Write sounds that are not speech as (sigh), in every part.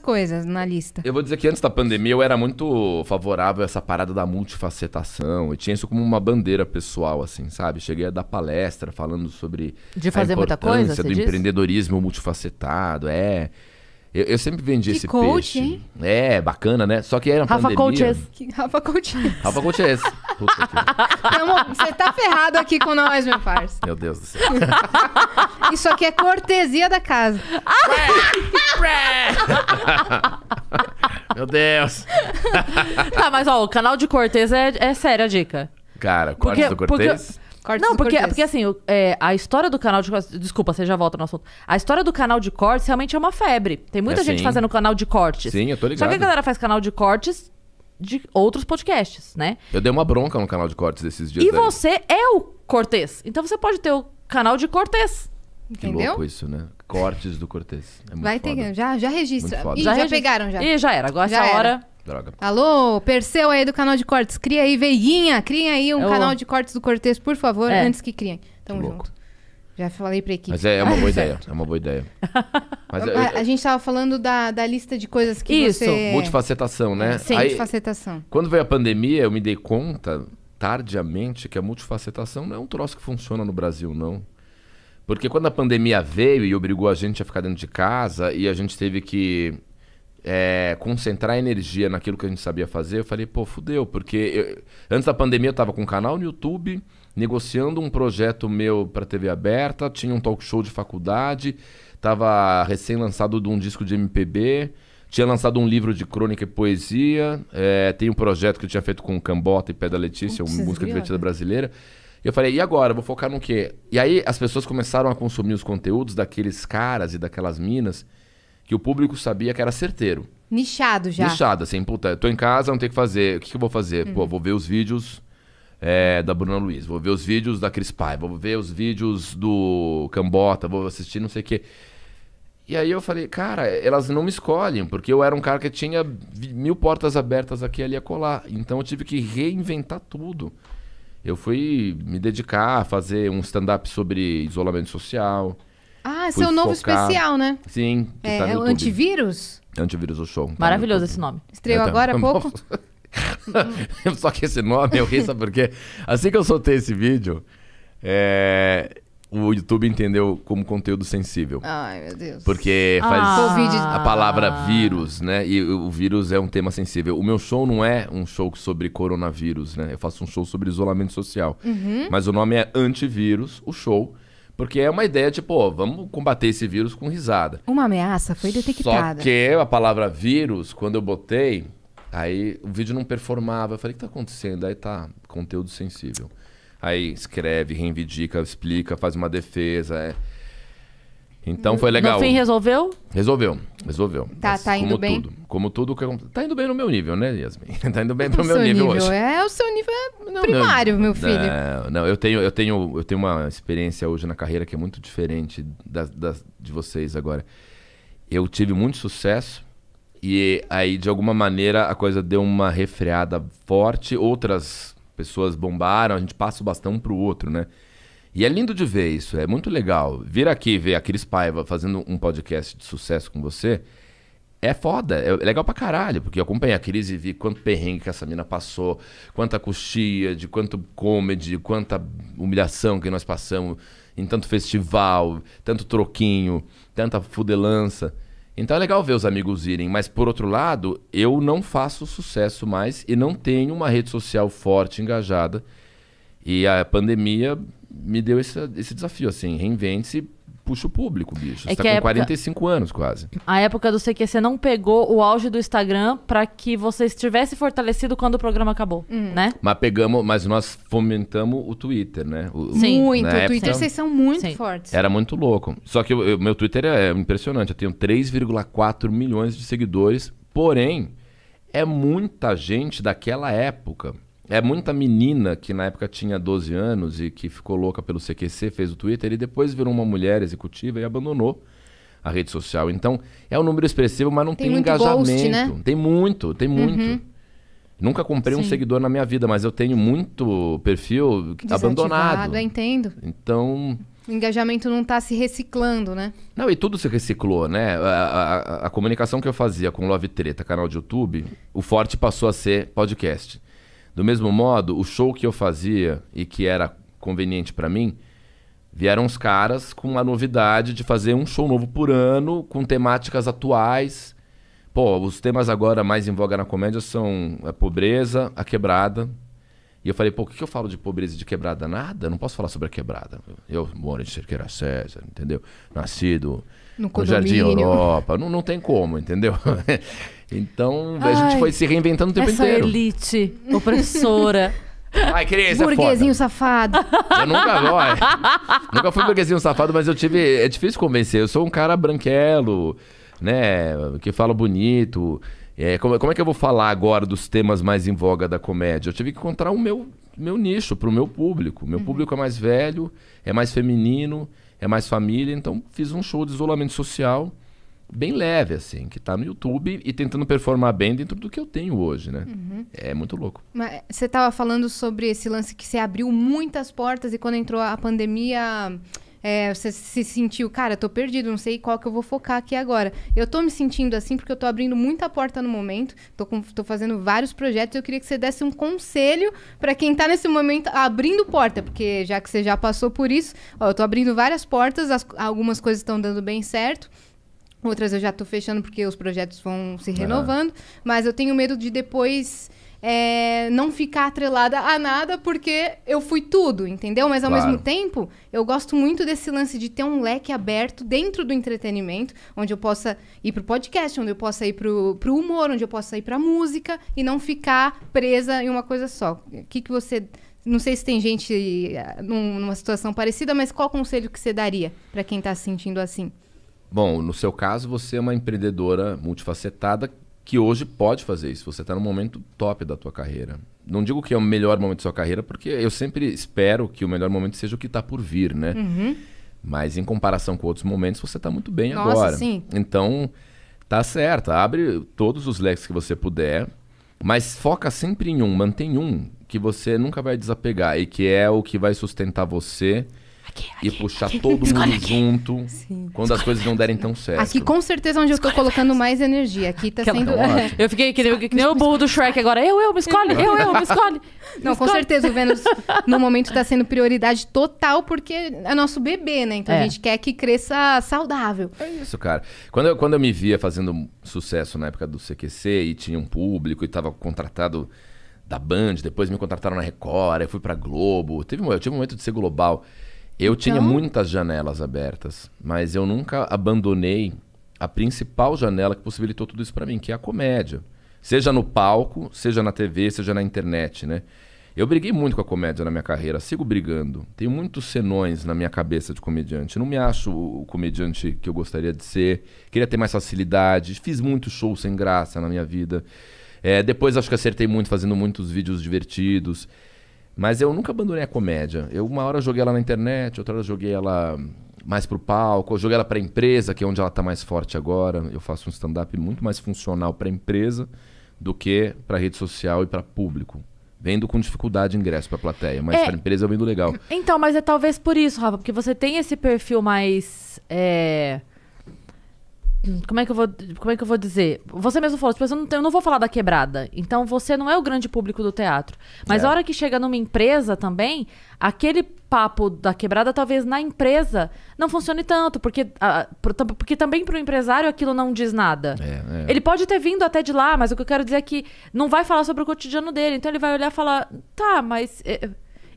coisas na lista. Eu vou dizer que antes da pandemia eu era muito favorável a essa parada da multifacetação. Eu tinha isso como uma bandeira pessoal, assim, sabe? Cheguei a dar palestra falando sobre. De fazer a importância muita coisa? Do diz? empreendedorismo multifacetado, é. Eu, eu, sempre vendi que esse coach, peixe. Hein? É, bacana, né? Só que era Rafa pandemia. Coaches. É Rafa Coaches. É Rafa Coaches. É você tá ferrado aqui com nós, meu parceiro. Meu Deus do céu. (laughs) Isso aqui é cortesia da casa. (laughs) meu Deus. tá, mas ó, o canal de cortes é, é séria a dica. Cara, cortes do cortes. Porque... Cortes Não, porque, porque assim, é, a história do canal de cortes. Desculpa, você já volta no assunto. A história do canal de cortes realmente é uma febre. Tem muita É, gente sim. fazendo canal de cortes. Sim, eu tô ligado Só que a galera faz canal de cortes de outros podcasts, né? Eu dei uma bronca no canal de cortes desses dias. E daí. você é o Cortez. Então você pode ter o canal de Cortez. Que Entendeu? louco isso, né? Cortes do Cortez. É muito Vai ter foda. Já, já registra. E já, pegaram já. E já era. Agora Já essa era. hora Droga. Alô, Perseu aí do canal de cortes. Cria aí, veiguinha. Criem aí um é canal de cortes do Cortez, por favor, é. antes que criem. Tamo Louco. junto. Já falei pra equipe. Mas é, é uma boa ideia. É uma boa ideia. (laughs) Mas, a, a, gente tava falando da, da lista de coisas que Isso. você... Multifacetação, né? Sim, multifacetação. Quando veio a pandemia, eu me dei conta, tardiamente, que a multifacetação não é um troço que funciona no Brasil, não. Porque quando a pandemia veio e obrigou a gente a ficar dentro de casa e a gente teve que é, concentrar energia naquilo que a gente sabia fazer, eu falei, pô, fudeu, porque eu, antes da pandemia eu estava com um canal no YouTube, negociando um projeto meu para TV aberta, tinha um talk show de faculdade, estava recém-lançado de um disco de MPB, tinha lançado um livro de crônica e poesia, é, tem um projeto que eu tinha feito com o Cambota e Pé da Letícia, Putz, uma música viu, divertida né? brasileira. E eu falei, e agora? Vou focar no quê? E aí as pessoas começaram a consumir os conteúdos daqueles caras e daquelas minas que o público sabia que era certeiro. Nichado já. Nichado, assim, puta, tô em casa, não tenho o que fazer. O que, que eu vou fazer? Uhum. Pô, vou ver os vídeos é, da Bruna Luiz, vou ver os vídeos da Cris Pai, vou ver os vídeos do Cambota, vou assistir não sei o quê. E aí eu falei, cara, elas não me escolhem, porque eu era um cara que tinha mil portas abertas aqui ali a colar. Então eu tive que reinventar tudo. Eu fui me dedicar a fazer um stand-up sobre isolamento social. Ah, esse é o novo especial, né? Sim. É, tá é o antivírus? Antivírus, o show. Tá Maravilhoso esse nome. Estreou é, tá. agora há (laughs) pouco? (laughs) Só que esse nome eu ri, sabe por quê? Assim que eu soltei esse vídeo, é, o YouTube entendeu como conteúdo sensível. Ai, meu Deus. Porque ah. faz ah. a palavra vírus, né? E o vírus é um tema sensível. O meu show não é um show sobre coronavírus, né? Eu faço um show sobre isolamento social. Uhum. Mas o nome é Antivírus, o show. Porque é uma ideia de, tipo, pô, vamos combater esse vírus com risada. Uma ameaça foi detectada. Só que a palavra vírus, quando eu botei, aí o vídeo não performava. Eu falei, o que tá acontecendo? Aí tá, conteúdo sensível. Aí escreve, reivindica, explica, faz uma defesa. É... Então foi legal. No fim resolveu? Resolveu, resolveu. Tá, Mas tá indo como bem. Tudo, como tudo que tá indo bem no meu nível, né, Yasmin? (laughs) tá indo bem no meu nível, nível, hoje. É, o seu nível é primário, meu filho. Não, não, eu tenho, eu tenho, eu tenho uma experiência hoje na carreira que é muito diferente das, das de vocês agora. Eu tive muito sucesso e aí de alguma maneira a coisa deu uma refreada forte, outras pessoas bombaram, a gente passa o bastão pro outro, né? E é lindo de ver isso, é muito legal. Vir aqui ver a Cris Paiva fazendo um podcast de sucesso com você é foda, é legal pra caralho, porque eu acompanhei a Cris e vi quanto perrengue que essa mina passou, quanta coxia, de quanto comedy, quanta humilhação que nós passamos em tanto festival, tanto troquinho, tanta fudelança. Então é legal ver os amigos irem, mas por outro lado, eu não faço sucesso mais e não tenho uma rede social forte, engajada. E a pandemia me deu esse, esse desafio, assim, reinvente-se, puxa o público, bicho. É você é tá com época... 45 anos quase. A época do CQC não pegou o auge do Instagram para que você estivesse fortalecido quando o programa acabou, hum. né? Mas pegamos, mas nós fomentamos o Twitter, né? O, sim. Muito, o Twitter vocês são muito sim. fortes. Era muito louco. Só que o meu Twitter é, é impressionante, eu tenho 3,4 milhões de seguidores, porém é muita gente daquela época é muita menina que na época tinha 12 anos e que ficou louca pelo CQC, fez o Twitter e depois virou uma mulher executiva e abandonou a rede social. Então, é um número expressivo, mas não tem, tem né? engajamento. Ghost, né? Tem muito, tem uhum. muito. Uhum. Nunca comprei Sim. um seguidor na minha vida, mas eu tenho muito perfil Desativado, abandonado. Eu ah, entendo. Então. O engajamento não está se reciclando, né? Não, e tudo se reciclou, né? A, a, a comunicação que eu fazia com Love Treta, canal de YouTube, o forte passou a ser podcast. Do mesmo modo, o show que eu fazia e que era conveniente para mim, vieram os caras com a novidade de fazer um show novo por ano com temáticas atuais. Pô, os temas agora mais em voga na comédia são a pobreza, a quebrada, e eu falei, pô, o que eu falo de pobreza e de quebrada? Nada, não posso falar sobre a quebrada. Eu moro em Cerqueira César, entendeu? Nascido no, no Jardim Europa, não, não tem como, entendeu? (laughs) então Ai, a gente foi se reinventando o tempo essa inteiro. elite opressora. (laughs) Ai, criança, é Burguesinho é safado. Eu nunca, ó, nunca fui burguesinho safado, mas eu tive. É difícil convencer. Eu sou um cara branquelo, né? Que fala bonito. É, como, como, é que eu vou falar agora dos temas mais em voga da comédia? Eu tive que encontrar o meu, meu nicho para o meu público. Meu uhum. público é mais velho, é mais feminino, é mais família. Então fiz um show de isolamento social bem leve, assim, que tá no YouTube e tentando performar bem dentro do que eu tenho hoje, né? Uhum. É muito louco. Mas você tava falando sobre esse lance que você abriu muitas portas e quando entrou a pandemia é, você se sentiu, cara, tô perdido, não sei qual que eu vou focar aqui agora. Eu tô me sentindo assim porque eu tô abrindo muita porta no momento, tô, com, tô fazendo vários projetos. Eu queria que você desse um conselho para quem tá nesse momento abrindo porta, porque já que você já passou por isso, ó, eu tô abrindo várias portas, as, algumas coisas estão dando bem certo. Outras eu já tô fechando porque os projetos vão se renovando, mas eu tenho medo de depois é, não ficar atrelada a nada porque eu fui tudo, entendeu? Mas ao claro. mesmo tempo, eu gosto muito desse lance de ter um leque aberto dentro do entretenimento, onde eu possa ir pro podcast, onde eu possa ir pro, pro humor, onde eu possa ir pra música e não ficar presa em uma coisa só. O que, que você não sei se tem gente eh, numa situação parecida, mas qual conselho que você daria para quem está se sentindo assim? Bom, no seu caso, você é uma empreendedora multifacetada que hoje pode fazer isso. Você está no momento top da tua carreira. Não digo que é o melhor momento da sua carreira, porque eu sempre espero que o melhor momento seja o que está por vir, né? Uhum. Mas em comparação com outros momentos, você está muito bem Nossa, agora. Sim. Então, tá certo. Abre todos os leques que você puder, mas foca sempre em um, mantém um que você nunca vai desapegar e que é o que vai sustentar você Aqui, aqui, e puxar aqui. todo mundo junto Sim. quando as coisas não derem tão certo. Aqui com certeza onde eu estou colocando mais energia. Aqui tá sendo. (laughs) eu fiquei que, que nem o burro do Shrek agora. Eu, eu, me escolhe, eu, eu, me escolhe. (laughs) Não, com certeza o Vênus no momento está sendo prioridade total porque é nosso bebê, né? Então é. a gente quer que cresça saudável. É isso, cara. Quando eu, quando eu me via fazendo sucesso na época do CQC e tinha um público e estava contratado da Band, depois me contrataram na Record, eu fui pra Globo. Teve, eu tive um momento de ser global. Eu então... tinha muitas janelas abertas, mas eu nunca abandonei a principal janela que possibilitou tudo isso para mim, que é a comédia. Seja no palco, seja na TV, seja na internet, né? Eu briguei muito com a comédia na minha carreira, sigo brigando. Tenho muitos senões na minha cabeça de comediante. Não me acho o comediante que eu gostaria de ser. Queria ter mais facilidade. Fiz muito show sem graça na minha vida. É, depois acho que acertei muito fazendo muitos vídeos divertidos. Mas eu nunca abandonei a comédia. Eu uma hora joguei ela na internet, outra hora joguei ela mais pro palco, eu joguei ela pra empresa, que é onde ela tá mais forte agora. Eu faço um stand-up muito mais funcional pra empresa do que pra rede social e pra público. Vendo com dificuldade ingresso pra plateia, mas é, pra empresa eu vendo legal. Então, mas é talvez por isso, Rafa, porque você tem esse perfil mais. É como é que eu vou, como é que eu vou dizer? Você mesmo falou, tipo, eu não, eu não vou falar da quebrada. Então você não é o grande público do teatro. Mas é. a hora que chega numa empresa também, aquele papo da quebrada talvez na empresa não funcione tanto, porque, a, ah, porque também para o empresário aquilo não diz nada. É, é. Ele pode ter vindo até de lá, mas o que eu quero dizer é que não vai falar sobre o cotidiano dele. Então ele vai olhar e falar: tá, mas. Eh, eh,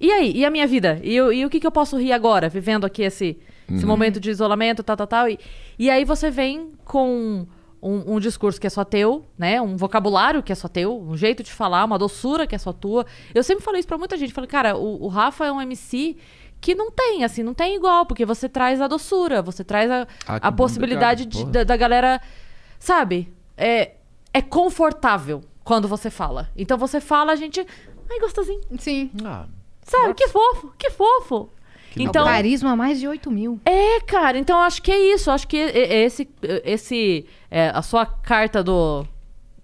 e aí? E a minha vida? E, e o que, que eu posso rir agora, vivendo aqui esse uhum. esse momento de isolamento, tal, tal, tal. E, e aí você vem com um, um, discurso que é só teu, né? Um vocabulário que é só teu, um jeito de falar, uma doçura que é só tua. Eu sempre falei isso pra muita gente. Falei, cara, o, o Rafa é um MC que não tem, assim, não tem igual, porque você traz a doçura, você traz a, ah, a possibilidade de, da, da, galera. Sabe? É, é confortável quando você fala. Então você fala, a gente. Ai, gostosinho. Sim. Ah, Sabe? Que fofo, que fofo então, carisma mais de 8 mil. É, cara. Então acho que é isso. Acho que esse, esse é, a sua carta do,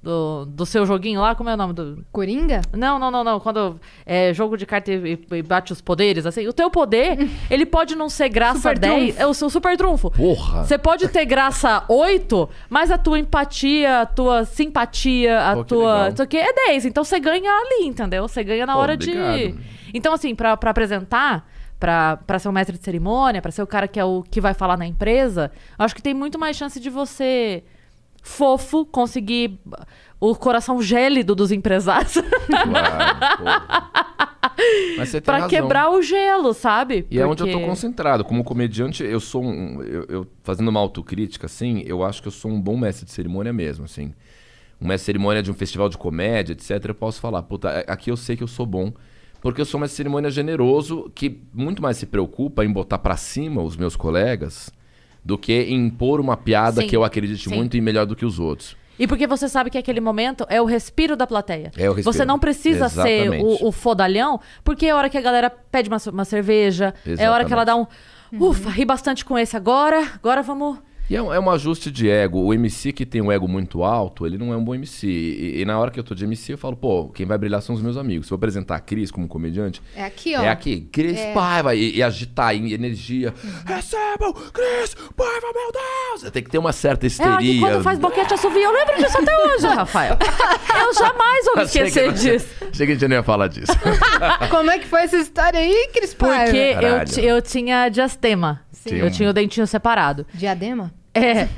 do, do seu joguinho lá, como é o nome do Coringa? Não, não, não, não. Quando é jogo de carta e, e bate os poderes, assim, o teu poder, (laughs) ele pode não ser graça super 10, trunfo. é o seu super trunfo. Porra. Você pode ter graça 8, mas a tua empatia, a tua simpatia, a Pô, tua, isso aqui é 10. Então você ganha ali, entendeu? Você ganha na Pô, hora obrigado. de Então assim, para apresentar, para ser o mestre de cerimônia, para ser o cara que é o que vai falar na empresa, acho que tem muito mais chance de você fofo conseguir o coração gélido dos empresários. (laughs) Claro, para quebrar o gelo, sabe? E Porque... é onde eu tô concentrado. Como comediante, eu sou um. Eu, eu, fazendo uma autocrítica, assim, eu acho que eu sou um bom mestre de cerimônia mesmo, assim. Uma cerimônia de um festival de comédia, etc., eu posso falar, puta, aqui eu sei que eu sou bom porque eu sou uma cerimônia generoso que muito mais se preocupa em botar para cima os meus colegas do que em impor uma piada Sim. que eu acredite Sim. muito e melhor do que os outros. E porque você sabe que aquele momento é o respiro da plateia. É o respiro. Você não precisa Exatamente. ser o, o, fodalhão, porque é hora que a galera pede uma, uma cerveja, Exatamente. é hora que ela dá um. Ufa, ri bastante com esse agora, agora vamos e é um, é um, ajuste de ego. O MC que tem um ego muito alto, ele não é um bom MC. E, e, na hora que eu tô de MC, eu falo, pô, quem vai brilhar são os meus amigos. Se eu apresentar a Cris como comediante. É aqui, ó. É aqui. Cris é. Paiva. E, e agitar em energia. Uhum. Recebam, Cris Paiva, meu Deus! Tem que ter uma certa é, histeria. É, quando faz boquete assovia, eu lembro disso até hoje, Rafael. (laughs) Eu jamais vou me esquecer disso. Achei que a gente não ia falar disso. (laughs) como é que foi essa história aí, Cris Paiva? Porque eu, eu tinha diastema. Sim. Eu tinha o dentinho separado. Diadema? É. é.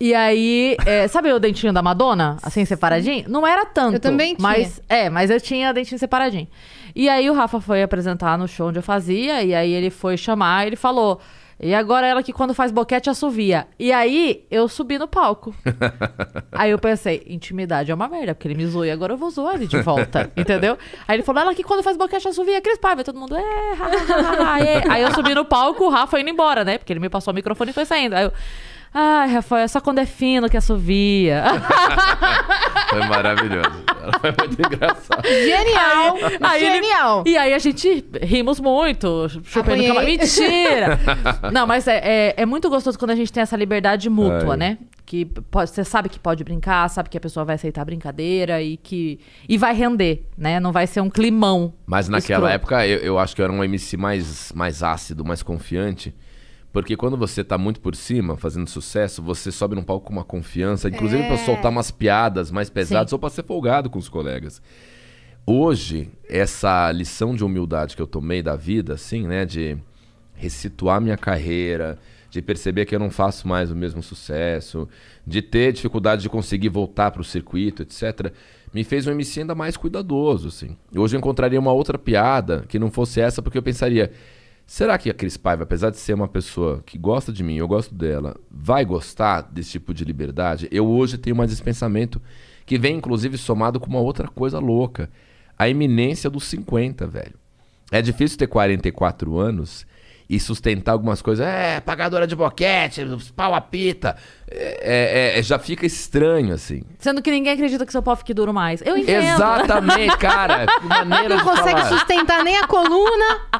E aí, é, sabe o dentinho da Madonna? Assim, separadinho? Não era tanto. Eu também tinha. Mas, é, mas eu tinha dentinho separadinho. E aí o Rafa foi apresentar no show onde eu fazia, e aí ele foi chamar, ele falou... E agora ela que quando faz boquete assovia. E aí eu subi no palco. (laughs) aí eu pensei, intimidade é uma merda, porque ele me zoou e agora eu vou zoar ele de volta, (laughs) entendeu? Aí ele falou, ela que quando faz boquete assovia, Cris Paiva. Todo mundo, é, ha, ha, ha, Aí eu subi no palco, o Rafa indo embora, né? Porque ele me passou o microfone e foi saindo. Aí eu... Ai, ah, Rafael, só quando é fino que assovia. (laughs) foi maravilhoso. Foi muito engraçado. Genial! Aí, genial! Ele, e aí a gente rimos muito, chupando aquela Mentira! (laughs) Não, mas é, é, é, muito gostoso quando a gente tem essa liberdade mútua, Ai. né? Que você sabe que pode brincar, sabe que a pessoa vai aceitar a brincadeira e que. E vai render, né? Não vai ser um climão. Mas naquela escroto. época eu, eu acho que eu era um MC mais, mais ácido, mais confiante. Porque quando você tá muito por cima, fazendo sucesso, você sobe num palco com uma confiança, inclusive é. para soltar umas piadas mais pesadas Sim. ou para ser folgado com os colegas. Hoje, essa lição de humildade que eu tomei da vida, assim, né, de resituar minha carreira, de perceber que eu não faço mais o mesmo sucesso, de ter dificuldade de conseguir voltar para o circuito, etc., me fez um MC ainda mais cuidadoso, assim. Hoje eu encontraria uma outra piada que não fosse essa, porque eu pensaria, Será que a Cris Paiva, apesar de ser uma pessoa que gosta de mim, eu gosto dela, vai gostar desse tipo de liberdade? Eu hoje tenho mais esse pensamento que vem inclusive somado com uma outra coisa louca, a iminência dos 50, velho. É difícil ter 44 anos e sustentar algumas coisas. É, pagadora de boquete, pau a pita. É, é, é, é já fica estranho, assim. Sendo que ninguém acredita que seu pau fique duro mais. Eu entendo. Exatamente, cara. (laughs) Que maneira Não consegue falar. sustentar nem a coluna.